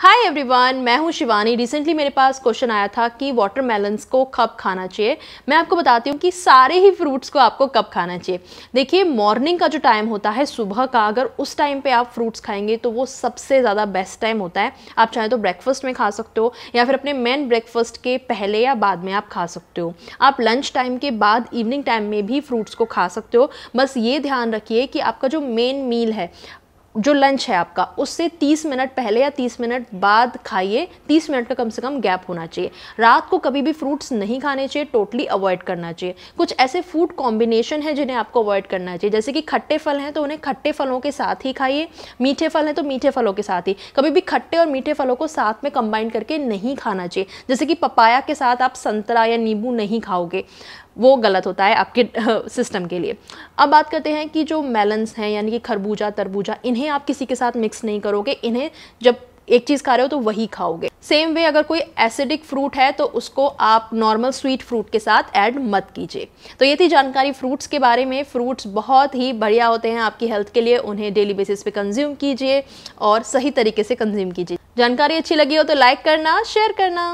hi everyone मैं हूं Shivani recently मेरे पास क्वेश्चन आया था कि वाटरमेलन्स को कब खाना चाहिए मैं आपको बताती हूं कि सारे ही फ्रूट्स को आपको कब खाना चाहिए देखिए मॉर्निंग का जो टाइम होता है सुबह का अगर उस टाइम पे आप फ्रूट्स खाएंगे तो वो सबसे ज़्यादा बेस्ट टाइम होता है आप चाहे तो ब्रेकफास्ट में खा सकते हो या फिर अपने मेन ब्रेकफास्ट के पहले या बाद में आप खा सकते हो आप लंच टाइम के बाद इवनिंग टाइम में भी फ्रूट्स को खा सकते हो बस ये ध्यान रखिए कि आपका जो मेन मील है जो लंच है आपका उससे 30 मिनट पहले या 30 मिनट बाद खाइए 30 मिनट का कम से कम गैप होना चाहिए रात को कभी भी फ्रूट्स नहीं खाने चाहिए टोटली अवॉइड करना चाहिए कुछ ऐसे फूड कॉम्बिनेशन है जिन्हें आपको अवॉइड करना चाहिए जैसे कि खट्टे फल हैं तो उन्हें खट्टे फलों के साथ ही खाइए मीठे फल हैं तो मीठे फलों के साथ ही कभी भी खट्टे और मीठे फलों को साथ में कंबाइन करके नहीं खाना चाहिए जैसे कि पपाया के साथ आप संतरा या नींबू नहीं खाओगे वो गलत होता है आपके सिस्टम के लिए अब बात करते हैं कि जो मेलन्स हैं यानी कि खरबूजा तरबूजा इन्हें इन्हें आप किसी के साथ मिक्स नहीं करोगे इन्हें जब एक चीज़ खा रहे हो तो वही खाओगे सेम वे अगर कोई एसिडिक फ्रूट है तो उसको आप नॉर्मल स्वीट फ्रूट के साथ ऐड मत कीजिए तो ये थी जानकारी फ्रूट्स के बारे में फ्रूट्स बहुत ही बढ़िया होते हैं आपकी हेल्थ के लिए उन्हें डेली बेसिस पे कंज्यूम कीजिए और सही तरीके से कंज्यूम कीजिए जानकारी अच्छी लगी हो तो लाइक करना शेयर करना